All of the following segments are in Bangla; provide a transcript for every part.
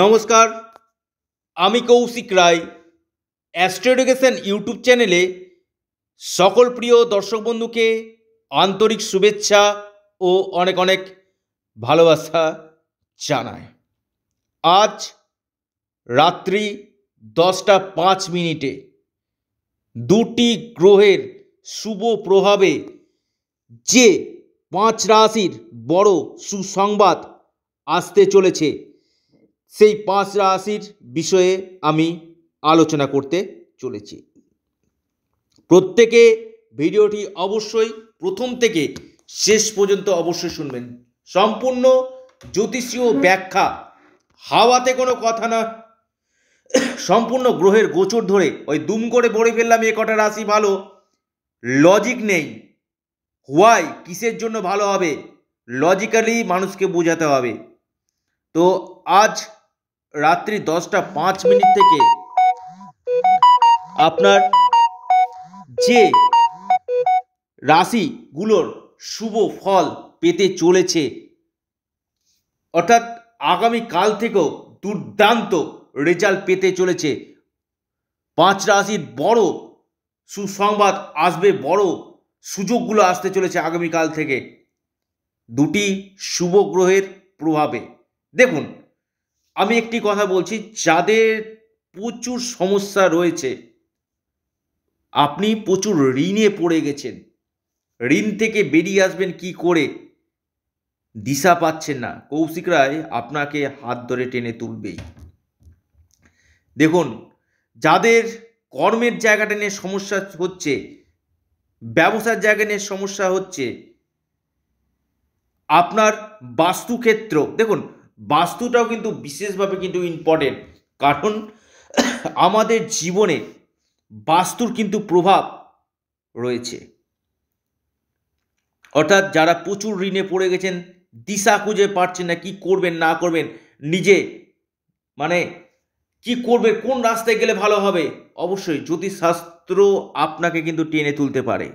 নমস্কার আমি কৌশিক রায় অ্যাস্ট্রোডুকেশন ইউটিউব চ্যানেলে সকল প্রিয় দর্শক বন্ধুকে আন্তরিক শুভেচ্ছা ও অনেক অনেক ভালোবাসা জানায় আজ রাত্রি দশটা পাঁচ মিনিটে দুটি গ্রহের শুভ প্রভাবে যে পাঁচ রাশির বড় সুসংবাদ আসতে চলেছে সেই পাঁচ রাশির বিষয়ে আমি আলোচনা করতে চলেছি প্রত্যেকে ভিডিওটি অবশ্যই প্রথম থেকে শেষ পর্যন্ত অবশ্যই শুনবেন সম্পূর্ণ জ্যোতিষীয় ব্যাখ্যা হাওয়াতে কোনো কথা না সম্পূর্ণ গ্রহের গোচর ধরে ওই দুম করে পড়ে ফেললাম এ কটা রাশি ভালো লজিক নেই হোয়াই কিসের জন্য ভালো হবে লজিক্যালি মানুষকে বোঝাতে হবে তো আজ রাত্রি দশটা পাঁচ মিনিট থেকে আপনার যে রাশিগুলোর শুভ ফল পেতে চলেছে অর্থাৎ আগামী কাল থেকেও দুর্দান্ত রেজাল্ট পেতে চলেছে পাঁচ রাশির বড় সুসংবাদ আসবে বড় সুযোগগুলো আসতে চলেছে আগামীকাল থেকে দুটি শুভ গ্রহের প্রভাবে দেখুন আমি একটি কথা বলছি যাদের প্রচুর সমস্যা রয়েছে আপনি প্রচুর ঋণে পড়ে গেছেন ঋণ থেকে বেরিয়ে আসবেন কি করে দিশা পাচ্ছেন না কৌশিক রায় আপনাকে হাত ধরে টেনে তুলবেই দেখুন যাদের কর্মের জায়গাটা নিয়ে সমস্যা হচ্ছে ব্যবসার জায়গা নিয়ে সমস্যা হচ্ছে আপনার বাস্তুক্ষেত্র দেখুন বাস্তুটাও কিন্তু বিশেষভাবে কিন্তু ইম্পর্টেন্ট কারণ আমাদের জীবনে বাস্তুর কিন্তু প্রভাব রয়েছে অর্থাৎ যারা প্রচুর ঋণে পড়ে গেছেন দিশা খুঁজে পারছেন না কি করবেন না করবেন নিজে মানে কি করবে কোন রাস্তায় গেলে ভালো হবে অবশ্যই জ্যোতিষশাস্ত্র আপনাকে কিন্তু টেনে তুলতে পারে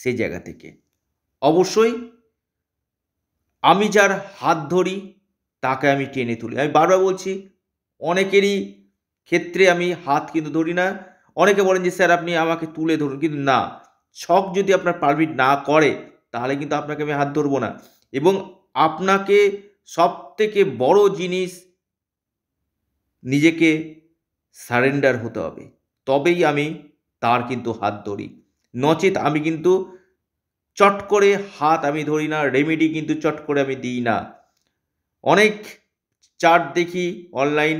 সে জায়গা থেকে অবশ্যই আমি যার হাত ধরি তাকে আমি টেনে তুলি আমি বারবার বলছি অনেকেরই ক্ষেত্রে আমি হাত কিন্তু ধরি না অনেকে বলেন যে স্যার আপনি আমাকে তুলে ধরুন কিন্তু না শখ যদি আপনার পারমিট না করে তাহলে কিন্তু আপনাকে আমি হাত ধরবো না এবং আপনাকে সব থেকে বড় জিনিস নিজেকে সারেন্ডার হতে হবে তবেই আমি তার কিন্তু হাত ধরি নচেত আমি কিন্তু চট করে হাত আমি ধরি না রেমেডি কিন্তু চট করে আমি দিই না অনেক চার্ট দেখি অনলাইন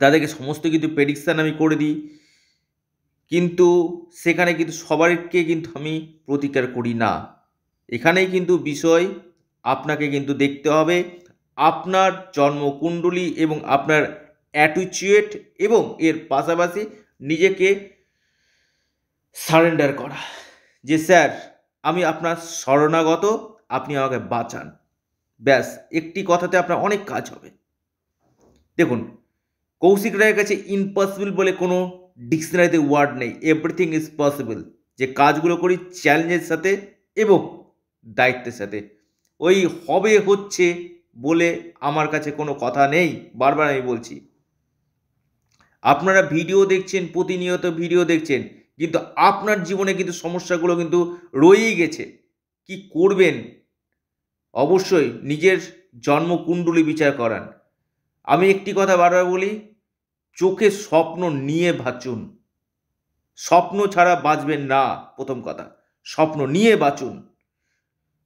তাদেরকে সমস্ত কিন্তু প্রেডিকশান আমি করে দিই কিন্তু সেখানে কিন্তু সবারকে কিন্তু আমি প্রতিকার করি না এখানেই কিন্তু বিষয় আপনাকে কিন্তু দেখতে হবে আপনার জন্মকুণ্ডলী এবং আপনার অ্যাটুচুয়েট এবং এর পাশাপাশি নিজেকে সারেন্ডার করা যে স্যার আমি আপনার শরণাগত আপনি আমাকে বাঁচান ব্যাস একটি কথাতে আপনার অনেক কাজ হবে দেখুন কৌশিক রায়ের কাছে ইম্পসিবল বলে কোনো ডিকশনারিতে ওয়ার্ড নেই এভরিথিং ইজ পসিবল যে কাজগুলো করি চ্যালেঞ্জের সাথে এবং দায়িত্বের সাথে ওই হবে হচ্ছে বলে আমার কাছে কোনো কথা নেই বারবার আমি বলছি আপনারা ভিডিও দেখছেন প্রতিনিয়ত ভিডিও দেখছেন কিন্তু আপনার জীবনে কিন্তু সমস্যাগুলো কিন্তু রয়েই গেছে কি করবেন অবশ্যই নিজের জন্মকুণ্ডলী বিচার করান আমি একটি কথা বারবার বলি চোখে স্বপ্ন নিয়ে বাঁচুন স্বপ্ন ছাড়া বাঁচবেন না প্রথম কথা স্বপ্ন নিয়ে বাঁচুন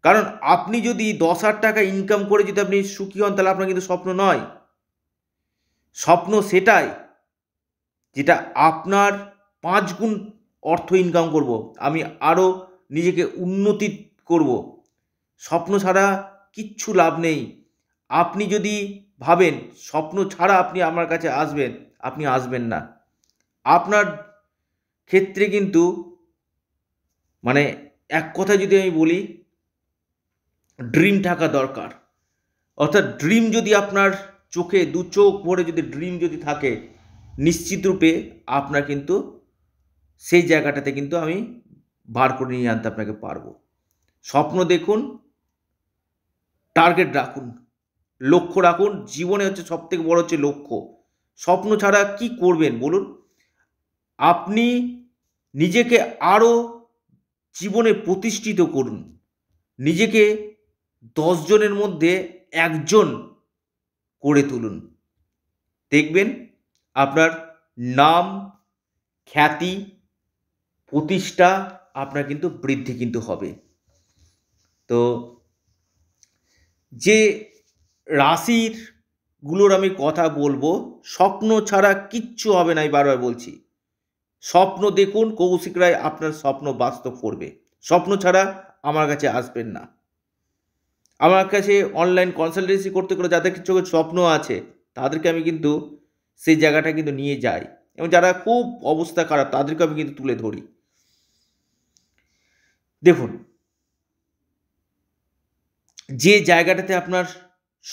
কারণ আপনি যদি দশ হাজার টাকা ইনকাম করে যদি আপনি সুখী হন তাহলে আপনার কিন্তু স্বপ্ন নয় স্বপ্ন সেটাই যেটা আপনার পাঁচ গুণ অর্থ ইনকাম করব আমি আরও নিজেকে উন্নতি করব স্বপ্ন ছাড়া কিচ্ছু লাভ নেই আপনি যদি ভাবেন স্বপ্ন ছাড়া আপনি আমার কাছে আসবেন আপনি আসবেন না আপনার ক্ষেত্রে কিন্তু মানে এক কথায় যদি আমি বলি ড্রিম থাকা দরকার অর্থাৎ ড্রিম যদি আপনার চোখে দু চোখ ভরে যদি ড্রিম যদি থাকে নিশ্চিত রূপে আপনার কিন্তু সেই জায়গাটাতে কিন্তু আমি বার করে নিয়ে আনতে আপনাকে পারবো স্বপ্ন দেখুন টার্গেট রাখুন লক্ষ্য রাখুন জীবনে হচ্ছে সব থেকে বড় হচ্ছে লক্ষ্য স্বপ্ন ছাড়া কি করবেন বলুন আপনি নিজেকে আরও জীবনে প্রতিষ্ঠিত করুন নিজেকে জনের মধ্যে একজন করে তুলুন দেখবেন আপনার নাম খ্যাতি প্রতিষ্ঠা আপনার কিন্তু বৃদ্ধি কিন্তু হবে তো যে রাশির গুলোর আমি কথা বলবো স্বপ্ন ছাড়া কিচ্ছু হবে না বারবার বলছি স্বপ্ন দেখুন কৌশিক রায় আপনার স্বপ্ন বাস্তব করবে স্বপ্ন ছাড়া আমার কাছে আসবেন না আমার কাছে অনলাইন কনসালটেন্সি করতে করে যাদের কিছু স্বপ্ন আছে তাদেরকে আমি কিন্তু সেই জায়গাটা কিন্তু নিয়ে যাই এবং যারা খুব অবস্থা খারাপ তাদেরকে আমি কিন্তু তুলে ধরি দেখুন যে জায়গাটাতে আপনার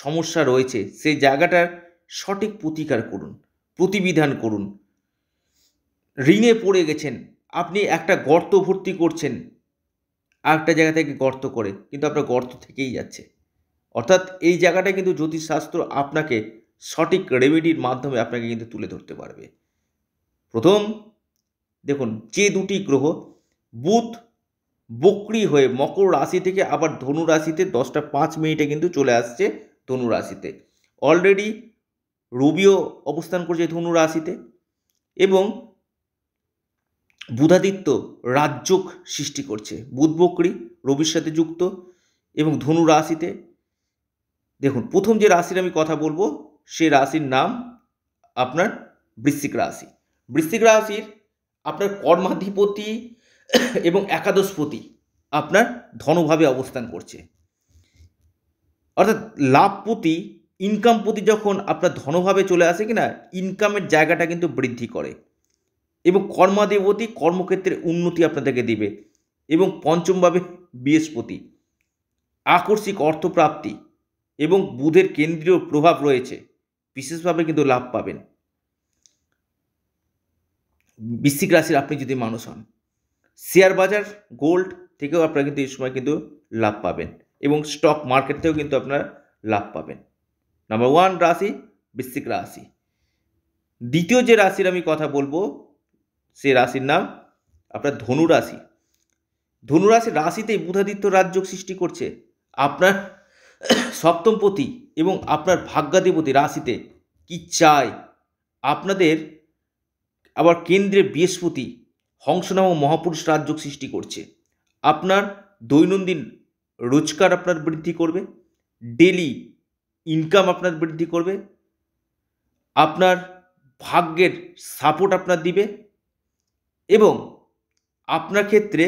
সমস্যা রয়েছে সেই জায়গাটার সঠিক প্রতিকার করুন প্রতিবিধান করুন ঋণে পড়ে গেছেন আপনি একটা গর্ত ভর্তি করছেন আর একটা জায়গা থেকে গর্ত করে কিন্তু আপনার গর্ত থেকেই যাচ্ছে অর্থাৎ এই জায়গাটা কিন্তু জ্যোতিষশাস্ত্র আপনাকে সঠিক রেমেডির মাধ্যমে আপনাকে কিন্তু তুলে ধরতে পারবে প্রথম দেখুন যে দুটি গ্রহ বুধ বকরি হয়ে মকর রাশি থেকে আবার ধনু রাশিতে দশটা পাঁচ মিনিটে কিন্তু চলে আসছে ধনু রাশিতে অলরেডি রবিও অবস্থান করছে ধনু রাশিতে এবং বুধাদিত্য রাজ্যক সৃষ্টি করছে বুধ বকরি রবির সাথে যুক্ত এবং ধনু রাশিতে দেখুন প্রথম যে রাশির আমি কথা বলবো সে রাশির নাম আপনার বৃশ্চিক রাশি বৃশ্চিক রাশির আপনার কর্মাধিপতি এবং একাদশপতি আপনার ধনভাবে অবস্থান করছে অর্থাৎ লাভপতি ইনকাম প্রতি যখন আপনার ধনভাবে চলে আসে কিনা ইনকামের জায়গাটা কিন্তু বৃদ্ধি করে এবং কর্মাদিপতি কর্মক্ষেত্রে উন্নতি আপনাদেরকে দিবে এবং পঞ্চমভাবে বৃহস্পতি আকস্মিক অর্থপ্রাপ্তি এবং বুধের কেন্দ্রীয় প্রভাব রয়েছে বিশেষভাবে কিন্তু লাভ পাবেন বৃশ্চিক রাশির আপনি যদি মানুষ হন শেয়ার বাজার গোল্ড থেকেও আপনারা কিন্তু এই সময় কিন্তু লাভ পাবেন এবং স্টক মার্কেট থেকেও কিন্তু আপনারা লাভ পাবেন নাম্বার ওয়ান রাশি বৃশ্চিক রাশি দ্বিতীয় যে রাশির আমি কথা বলবো সে রাশির নাম আপনার ধনু রাশি ধনু রাশি রাশিতেই বুধাদিত্য রাজযোগ সৃষ্টি করছে আপনার সপ্তমপতি এবং আপনার ভাগ্যাধিপতি রাশিতে কি চায় আপনাদের আবার কেন্দ্রে বৃহস্পতি হংস ও মহাপুরুষ রাজযোগ সৃষ্টি করছে আপনার দৈনন্দিন রোজগার আপনার বৃদ্ধি করবে ডেলি ইনকাম আপনার বৃদ্ধি করবে আপনার ভাগ্যের সাপোর্ট আপনার দিবে এবং আপনার ক্ষেত্রে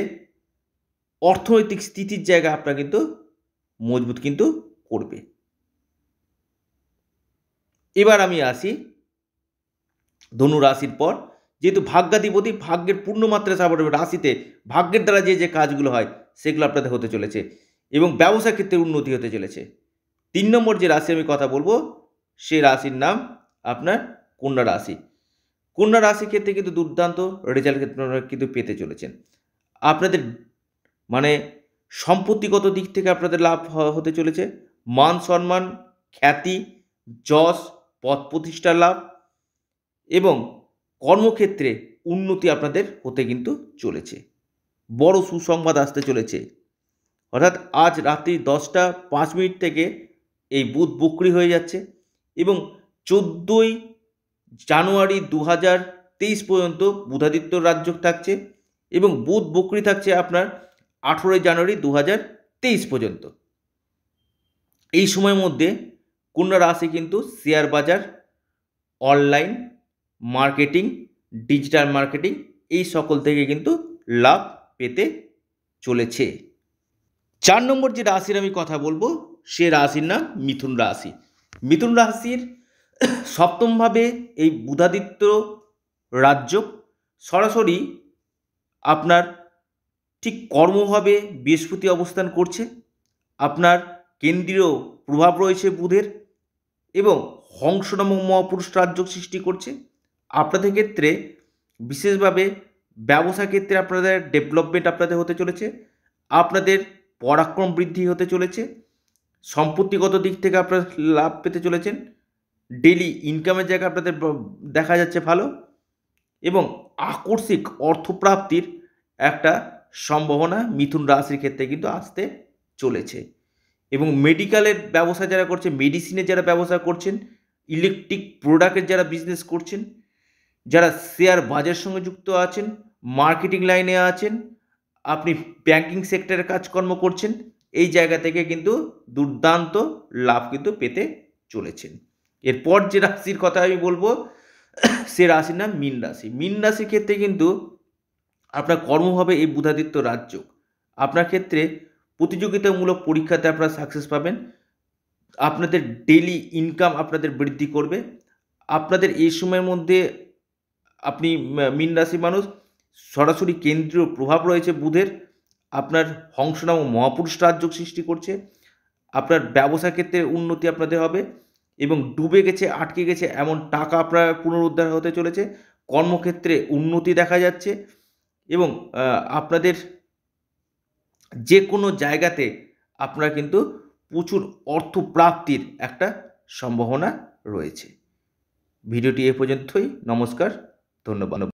অর্থনৈতিক স্থিতির জায়গা আপনার কিন্তু মজবুত কিন্তু করবে এবার আমি আসি ধনু রাশির পর যেহেতু ভাগ্যাধিপতি ভাগ্যের পূর্ণ মাত্রায় সাপোর্ট হবে রাশিতে ভাগ্যের দ্বারা যে যে কাজগুলো হয় সেগুলো আপনাদের হতে চলেছে এবং ব্যবসা ক্ষেত্রে উন্নতি হতে চলেছে তিন নম্বর যে রাশি আমি কথা বলবো সে রাশির নাম আপনার কন্যা রাশি কন্যা রাশির ক্ষেত্রে কিন্তু দুর্দান্ত রেজাল্ট ক্ষেত্রে কিন্তু পেতে চলেছেন আপনাদের মানে সম্পত্তিগত দিক থেকে আপনাদের লাভ হতে চলেছে মান সম্মান খ্যাতি যশ পথ প্রতিষ্ঠার লাভ এবং কর্মক্ষেত্রে উন্নতি আপনাদের হতে কিন্তু চলেছে বড় সুসংবাদ আসতে চলেছে অর্থাৎ আজ রাত্রি দশটা পাঁচ মিনিট থেকে এই বুধ বকরি হয়ে যাচ্ছে এবং চোদ্দই জানুয়ারি দু হাজার তেইশ পর্যন্ত বুধাদিত্য রাজ্য থাকছে এবং বুধ বকরি থাকছে আপনার আঠেরোই জানুয়ারি দু হাজার তেইশ পর্যন্ত এই সময়ের মধ্যে কন্যা রাশি কিন্তু শেয়ার বাজার অনলাইন মার্কেটিং ডিজিটাল মার্কেটিং এই সকল থেকে কিন্তু লাভ পেতে চলেছে চার নম্বর যে রাশির আমি কথা বলবো সে রাশির নাম মিথুন রাশি মিথুন রাশির সপ্তমভাবে এই বুধাদিত্য রাজ্য সরাসরি আপনার ঠিক কর্মভাবে বৃহস্পতি অবস্থান করছে আপনার কেন্দ্রীয় প্রভাব রয়েছে বুধের এবং হংস নামক মহাপুরুষ রাজ্য সৃষ্টি করছে আপনাদের ক্ষেত্রে বিশেষভাবে ব্যবসা ক্ষেত্রে আপনাদের ডেভেলপমেন্ট আপনাদের হতে চলেছে আপনাদের পরাক্রম বৃদ্ধি হতে চলেছে সম্পত্তিগত দিক থেকে আপনারা লাভ পেতে চলেছেন ডেলি ইনকামের জায়গা আপনাদের দেখা যাচ্ছে ভালো এবং আকস্মিক অর্থপ্রাপ্তির একটা সম্ভাবনা মিথুন রাশির ক্ষেত্রে কিন্তু আসতে চলেছে এবং মেডিকেলের ব্যবসা যারা করছে মেডিসিনের যারা ব্যবসা করছেন ইলেকট্রিক প্রোডাক্টের যারা বিজনেস করছেন যারা শেয়ার বাজার সঙ্গে যুক্ত আছেন মার্কেটিং লাইনে আছেন আপনি ব্যাংকিং সেক্টরে কাজকর্ম করছেন এই জায়গা থেকে কিন্তু দুর্দান্ত লাভ কিন্তু পেতে চলেছেন এরপর যে রাশির কথা আমি বলবো সে রাশির নাম মিন রাশি মিন রাশির ক্ষেত্রে কিন্তু আপনার কর্ম হবে এই বুধাদিত্য রাজ্য আপনার ক্ষেত্রে প্রতিযোগিতামূলক পরীক্ষাতে আপনারা সাকসেস পাবেন আপনাদের ডেলি ইনকাম আপনাদের বৃদ্ধি করবে আপনাদের এই সময়ের মধ্যে আপনি মীন রাশির মানুষ সরাসরি কেন্দ্রীয় প্রভাব রয়েছে বুধের আপনার হংস ও মহাপুরুষ রাজযোগ সৃষ্টি করছে আপনার ব্যবসা ক্ষেত্রে উন্নতি আপনাদের হবে এবং ডুবে গেছে আটকে গেছে এমন টাকা আপনার পুনরুদ্ধার হতে চলেছে কর্মক্ষেত্রে উন্নতি দেখা যাচ্ছে এবং আপনাদের যে কোনো জায়গাতে আপনার কিন্তু প্রচুর অর্থ প্রাপ্তির একটা সম্ভাবনা রয়েছে ভিডিওটি এ পর্যন্তই নমস্কার ধন্যবাদ